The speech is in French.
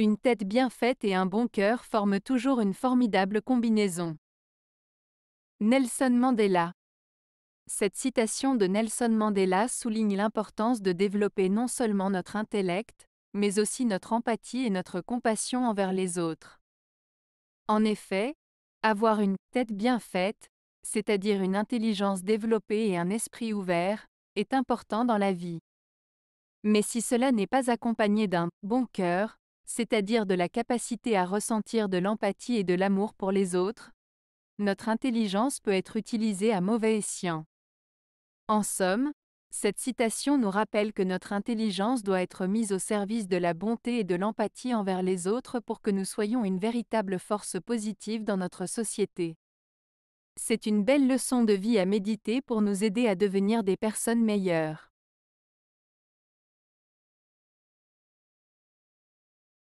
Une tête bien faite et un bon cœur forment toujours une formidable combinaison. Nelson Mandela Cette citation de Nelson Mandela souligne l'importance de développer non seulement notre intellect, mais aussi notre empathie et notre compassion envers les autres. En effet, avoir une tête bien faite, c'est-à-dire une intelligence développée et un esprit ouvert, est important dans la vie. Mais si cela n'est pas accompagné d'un bon cœur, c'est-à-dire de la capacité à ressentir de l'empathie et de l'amour pour les autres, notre intelligence peut être utilisée à mauvais escient. En somme, cette citation nous rappelle que notre intelligence doit être mise au service de la bonté et de l'empathie envers les autres pour que nous soyons une véritable force positive dans notre société. C'est une belle leçon de vie à méditer pour nous aider à devenir des personnes meilleures.